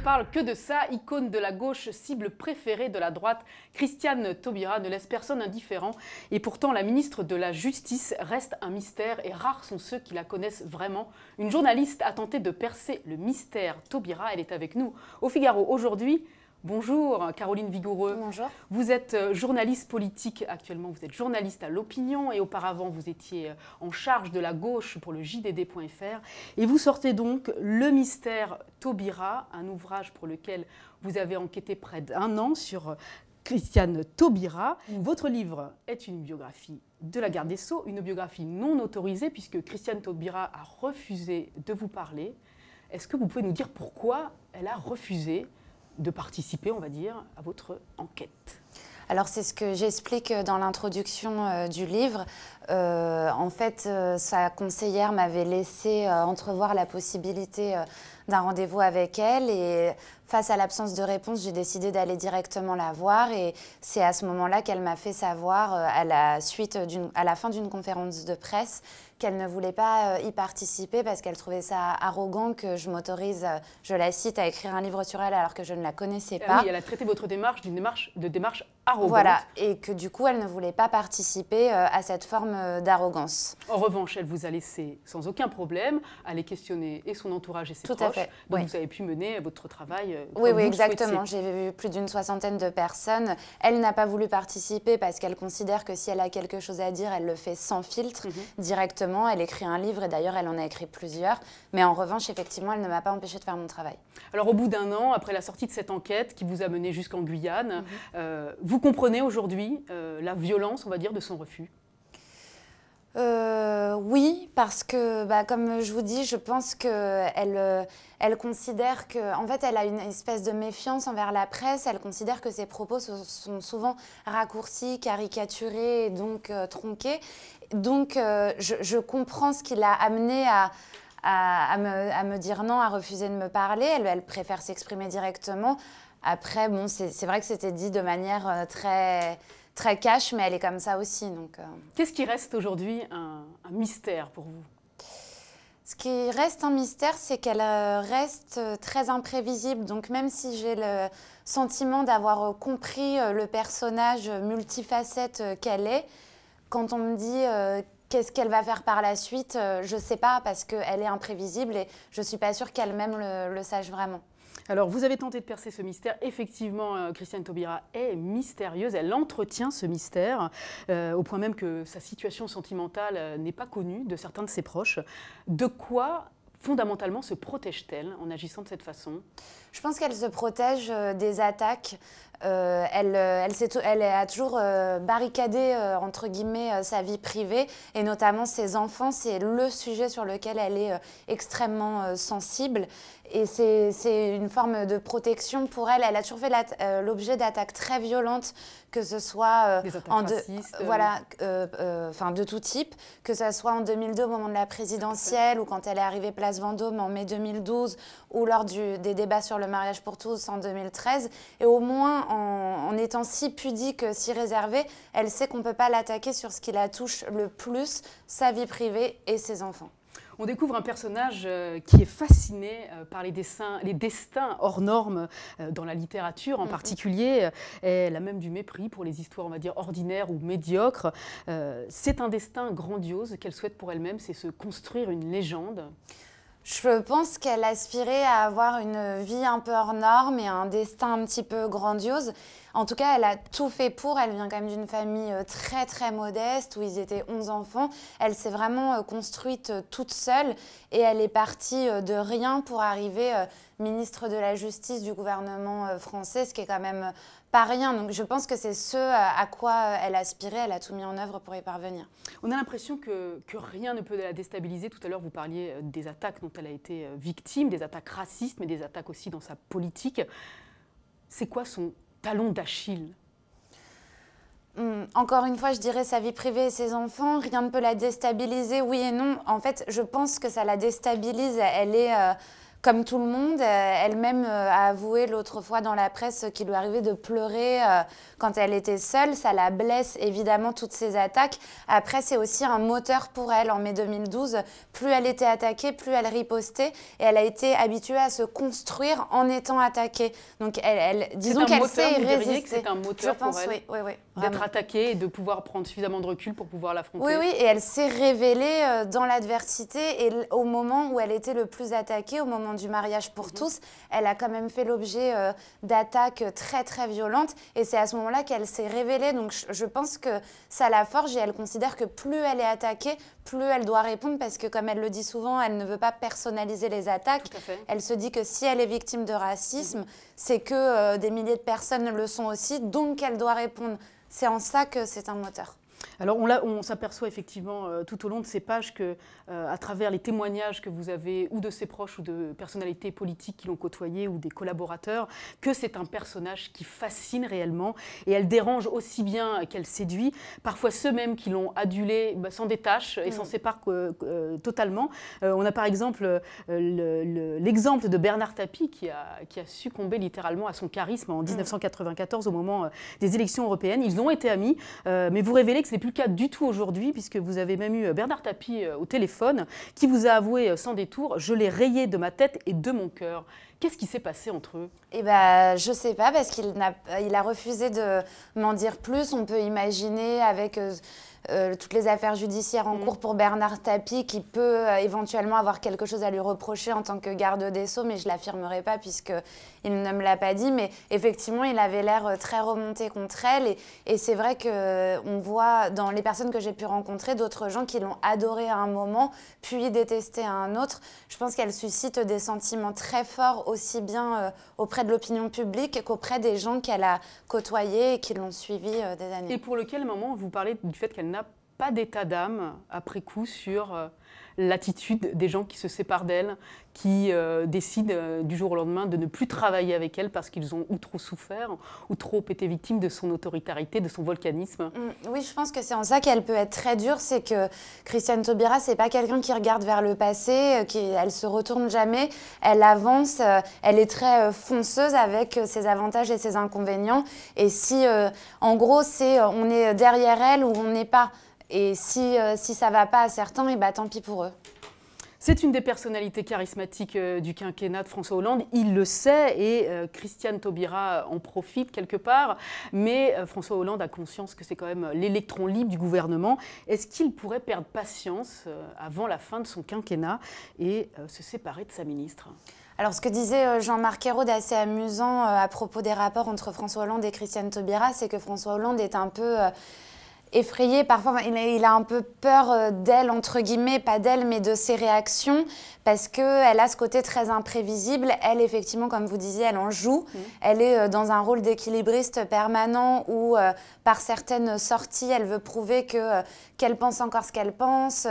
parle que de ça, icône de la gauche, cible préférée de la droite, Christiane Taubira ne laisse personne indifférent. Et pourtant, la ministre de la Justice reste un mystère et rares sont ceux qui la connaissent vraiment. Une journaliste a tenté de percer le mystère Taubira. Elle est avec nous au Figaro aujourd'hui. Bonjour Caroline Vigoureux. Vous êtes euh, journaliste politique actuellement, vous êtes journaliste à l'opinion et auparavant vous étiez euh, en charge de la gauche pour le JDD.fr et vous sortez donc Le mystère Taubira, un ouvrage pour lequel vous avez enquêté près d'un an sur euh, Christiane Taubira. Votre livre est une biographie de la garde des Sceaux, une biographie non autorisée puisque Christiane Taubira a refusé de vous parler. Est-ce que vous pouvez nous dire pourquoi elle a refusé de participer, on va dire, à votre enquête. Alors c'est ce que j'explique dans l'introduction euh, du livre. Euh, en fait, euh, sa conseillère m'avait laissé entrevoir la possibilité d'un rendez-vous avec elle et face à l'absence de réponse, j'ai décidé d'aller directement la voir et c'est à ce moment-là qu'elle m'a fait savoir à la suite à la fin d'une conférence de presse qu'elle ne voulait pas euh, y participer parce qu'elle trouvait ça arrogant que je m'autorise, euh, je la cite, à écrire un livre sur elle alors que je ne la connaissais ah pas. oui, elle a traité votre démarche d'une démarche de démarche voilà, et que du coup, elle ne voulait pas participer euh, à cette forme euh, d'arrogance. En revanche, elle vous a laissé sans aucun problème aller questionner et son entourage et ses Tout proches. À fait. Donc vous avez pu mener votre travail. Euh, oui, oui, exactement. J'ai vu plus d'une soixantaine de personnes. Elle n'a pas voulu participer parce qu'elle considère que si elle a quelque chose à dire, elle le fait sans filtre, mhm. directement. Elle écrit un livre et d'ailleurs, elle en a écrit plusieurs. Mais en revanche, effectivement, elle ne m'a pas empêché de faire mon travail. Alors au bout d'un an, après la sortie de cette enquête qui vous a mené jusqu'en Guyane, mhm. vous vous comprenez aujourd'hui euh, la violence, on va dire, de son refus euh, oui, parce que, bah, comme je vous dis, je pense qu'elle euh, elle considère que, en fait, elle a une espèce de méfiance envers la presse. Elle considère que ses propos sont souvent raccourcis, caricaturés, et donc tronqués. Donc, je, comprends ce qui l'a amenée à, à, me, dire non, à refuser de me parler. Elle, elle préfère s'exprimer directement après, bon, c'est vrai que c'était dit de manière euh, très, très cash, mais elle est comme ça aussi. Donc, euh. Qu'est-ce qui reste aujourd'hui un, mystère pour vous Ce qui reste un mystère, c'est qu'elle euh, reste très imprévisible. Donc même si j'ai le sentiment d'avoir compris le personnage multifacette qu'elle est, quand on me dit... Qu'est-ce qu'elle va faire par la suite Je ne sais pas parce qu'elle est imprévisible et je ne suis pas sûre qu'elle-même le sache vraiment. Alors, vous avez tenté de percer ce mystère. Effectivement, euh, Christiane Taubira est mystérieuse. Elle entretient ce mystère, euh, au point même que sa situation sentimentale euh, n'est pas connue de certains de ses proches. De quoi fondamentalement se protège-t-elle en agissant de cette façon Je pense qu'elle se protège des attaques euh, elle, euh, elle, a toujours euh, barricadé, entre guillemets, sa vie privée, et notamment ses enfants. C'est le sujet sur lequel elle est extrêmement sensible. Et c'est une forme de protection pour elle. Elle a toujours fait l'objet d'attaques très violentes, que ce soit en de, voilà, enfin de tout type, que ce soit en 2002 au moment de la présidentielle ou quand elle est arrivée place Vendôme en mai 2012 ou lors du, des débats sur le mariage pour tous en 2013. Et au moins en, étant si pudique, si réservée, elle sait qu'on ne peut pas l'attaquer sur ce qui la touche le plus, sa vie privée et ses enfants. On découvre un personnage euh, qui est fasciné euh, par les, destins hors normes euh, dans la littérature en mhm. particulier. Elle a même du mépris pour les histoires, on va dire, ordinaires ou médiocres. C'est un destin grandiose qu'elle souhaite pour elle-même, c'est se construire une légende. Je pense qu'elle aspirait à avoir une vie un peu hors norme et un destin un petit peu grandiose. En tout cas, elle a tout fait pour. Elle vient quand même d'une famille euh, très très modeste où ils étaient 11 enfants. Elle s'est vraiment euh, construite euh, toute seule et elle est partie de rien pour arriver ministre de la Justice du gouvernement euh, français, ce qui est quand même euh, pas rien. Donc je pense que c'est ce euh, à quoi elle aspirait, elle a tout mis en œuvre pour y parvenir. On a l'impression que, rien ne peut la déstabiliser. Tout à l'heure, vous parliez des attaques dont elle a été victime, des attaques racistes, mais des attaques aussi dans sa politique. C'est quoi son talon d'Achille hmm, encore une fois, je dirais sa vie privée et ses enfants, rien ne peut la déstabiliser, oui et non. En fait, je pense que ça la déstabilise. Elle est comme tout le monde, euh, elle-même euh, a avoué l'autre fois dans la presse qu'il lui arrivait de pleurer euh, quand elle était seule. Ça la blesse évidemment toutes ces attaques. Après, c'est aussi un moteur pour elle. En mai 2012, plus elle était attaquée, plus elle ripostait et elle a été habituée à se construire en étant attaquée. Donc, elle, disons qu'elle sait C'est un moteur pour elle. d'être attaquée et de pouvoir prendre suffisamment de recul pour pouvoir l'affronter. Oui, oui, et elle s'est révélée dans l'adversité et au moment où elle était le plus attaquée, au moment du mariage pour mhm. tous, elle a quand même fait l'objet euh, d'attaques euh, très très violentes et c'est à ce moment-là qu'elle s'est révélée. Donc je, pense que ça la forge et elle considère que plus elle est attaquée, plus elle doit répondre parce que comme elle le dit souvent, elle ne veut pas personnaliser les attaques. Elle se dit que si elle est victime de racisme, mhm. c'est que euh, des milliers de personnes le sont aussi, donc elle doit répondre. C'est en ça que c'est un moteur. Alors on, on s'aperçoit effectivement euh, tout au long de ces pages que, euh, à travers les témoignages que vous avez ou de ses proches ou de personnalités politiques qui l'ont côtoyé ou des collaborateurs, que c'est un personnage qui fascine réellement et elle dérange aussi bien qu'elle séduit. Parfois ceux mêmes qui l'ont adulé sans bah, s'en détachent et s'en mm. séparent euh, totalement. on a par exemple l'exemple de Bernard Tapie qui a, succombé littéralement à son charisme en 1994 mm. au moment des élections européennes. Ils ont été amis, mais vous révélez que ce n'est plus le cas du tout aujourd'hui, puisque vous avez même eu euh, Bernard Tapie euh, au téléphone, qui vous a avoué euh, sans détour, je l'ai rayé de ma tête et de mon cœur. Qu'est-ce qui s'est passé entre eux Eh bien, je sais pas, parce qu'il a refusé de m'en dire plus. On peut imaginer avec euh, toutes les affaires judiciaires en mm. cours pour Bernard Tapie, qui peut euh, éventuellement avoir quelque chose à lui reprocher en tant que garde des Sceaux, mais je ne l'affirmerai pas puisqu'il ne me l'a pas dit. Mais effectivement, il avait l'air euh, très remonté contre elle. Et, c'est vrai qu'on voit dans les personnes que j'ai pu rencontrer d'autres gens qui l'ont adorée à un moment, puis détestée à un autre. Je pense qu'elle suscite des sentiments très forts, aussi bien auprès de l'opinion publique qu'auprès des gens qu'elle a côtoyés et qui l'ont suivi des années. Et pour lequel moment vous parlez du fait qu'elle என்ன pas d'état d'âme après coup sur euh, l'attitude des gens qui se séparent d'elle, qui euh, décident euh, du jour au lendemain de ne plus travailler avec elle parce qu'ils ont ou trop souffert ou trop été victimes de son autoritarité, de son volcanisme. Mm, oui, je pense que c'est en ça qu'elle peut être très dure, c'est que Christiane Taubira, c'est pas quelqu'un qui regarde vers le passé, qui elle se retourne jamais, elle avance, elle est très fonceuse avec ses avantages et ses inconvénients et si en gros c'est on est derrière elle ou on n'est pas et si, euh, si ça ne va pas à certains, et eh ben, tant pis pour eux. C'est une des personnalités charismatiques euh, du quinquennat de François Hollande, il le sait, et euh, Christiane Taubira en profite quelque part, mais François Hollande a conscience que c'est quand même l'électron libre du gouvernement. Est-ce qu'il pourrait perdre patience avant la fin de son quinquennat et se séparer de sa ministre alors, ce que disait Jean-Marc Ayrault d'assez amusant à propos des rapports entre François Hollande et Christiane Taubira, c'est que François Hollande est un peu effrayé, parfois il a, un peu peur euh, d'elle, entre guillemets, pas d'elle, mais de ses réactions, parce qu'elle a ce côté très imprévisible. Elle, effectivement, comme vous disiez, elle en joue. Mm. Elle est euh, dans un rôle d'équilibriste permanent où, euh, par certaines sorties, elle veut prouver qu'elle pense encore ce qu'elle pense,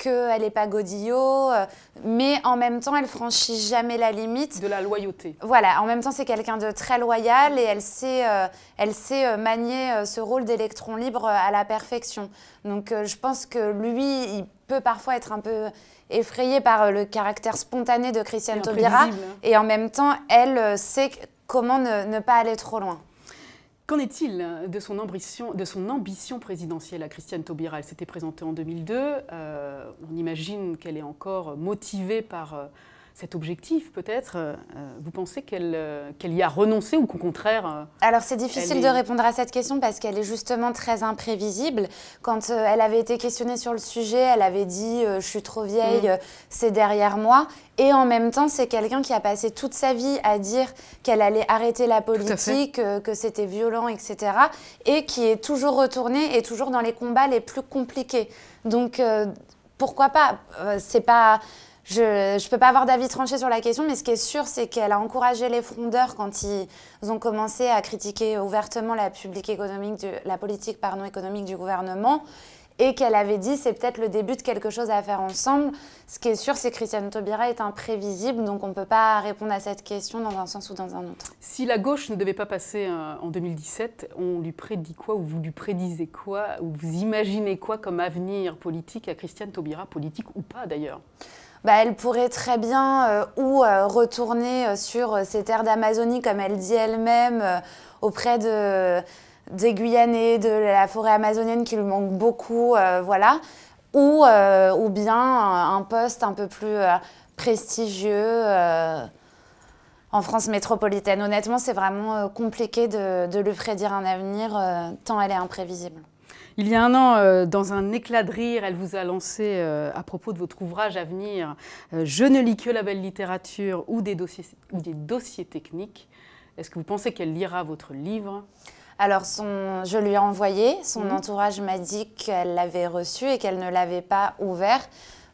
qu'elle n'est pas godillot, euh, mais en même temps, elle franchit jamais la limite. De la loyauté. Voilà, en même temps, c'est quelqu'un de très loyal et elle sait, euh, elle sait euh, manier ce rôle d'électron libre à la perfection. Donc je pense que lui, il peut parfois être un peu effrayé par le caractère spontané de Christiane Taubira. Hein. Et en même temps, elle sait comment ne pas aller trop loin. Qu'en est-il euh, de son ambition, présidentielle à Christiane Taubira Elle s'était présentée en 2002. Euh, on imagine qu'elle est encore motivée par euh, cet objectif, peut-être, euh, euh, vous pensez qu'elle euh, qu'elle y a renoncé ou qu'au contraire Alors c'est difficile de répondre à cette question parce qu'elle est justement très imprévisible. Quand elle avait été questionnée sur le sujet, elle avait dit je suis trop vieille, mm. c'est derrière moi ». Et en même temps, c'est quelqu'un qui a passé toute sa vie à dire qu'elle allait arrêter la politique, que c'était violent, etc. Et qui est toujours retournée et toujours dans les combats les plus compliqués. Donc pourquoi pas C'est pas je ne peux pas avoir d'avis tranché sur la question, mais ce qui est sûr, c'est qu'elle a encouragé les frondeurs quand ils ont commencé à critiquer ouvertement la, publique économique la politique économique du gouvernement et qu'elle avait dit c'est peut-être le début de quelque chose à faire ensemble. Ce qui est sûr, c'est que Christiane Taubira est imprévisible, donc on ne peut pas répondre à cette question dans un sens ou dans un autre. Si la gauche ne devait pas passer euh, en 2017, on lui prédit quoi ou vous lui prédisez quoi ou vous imaginez quoi comme avenir politique à Christiane Taubira, politique ou pas d'ailleurs bah, elle pourrait très bien euh, ou euh, retourner euh, sur ses terres d'Amazonie, comme elle dit elle-même, auprès des Guyanais, de la forêt amazonienne qui lui manque beaucoup, voilà, ou, bien un poste un peu plus prestigieux en France métropolitaine. Honnêtement, c'est vraiment compliqué de, de, lui prédire un avenir, tant elle est imprévisible. Il y a un an, euh, dans un éclat de rire, elle vous a lancé euh, à propos de votre ouvrage à venir, euh, Je ne lis que la belle littérature ou des dossiers, des dossiers techniques. Est-ce que vous pensez qu'elle lira votre livre alors, je lui ai envoyé, son mhm. entourage m'a dit qu'elle l'avait reçu et qu'elle ne l'avait pas ouvert.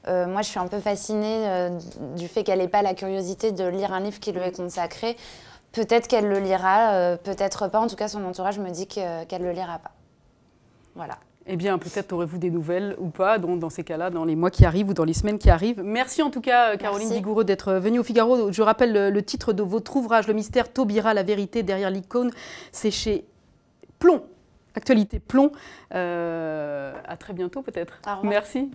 moi, je suis un peu fascinée du fait qu'elle n'ait pas la curiosité de lire un livre qui lui est mhm. consacré. Peut-être qu'elle le lira, peut-être pas. En tout cas, son entourage me dit qu'elle ne le lira pas. Voilà. Eh bien, peut-être aurez-vous des nouvelles ou pas dans, ces cas-là, dans les mois qui arrivent ou dans les semaines qui arrivent. Merci en tout cas, euh, Caroline Vigoureux, d'être venue au Figaro. Je rappelle le, titre de votre ouvrage, Le mystère Taubira, la vérité derrière l'icône. C'est chez Plomb, Actualité Plomb. Euh, à très bientôt peut-être. Merci.